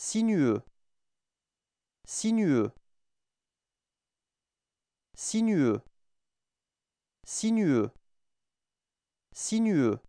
sinueux sinueux sinueux sinueux sinueux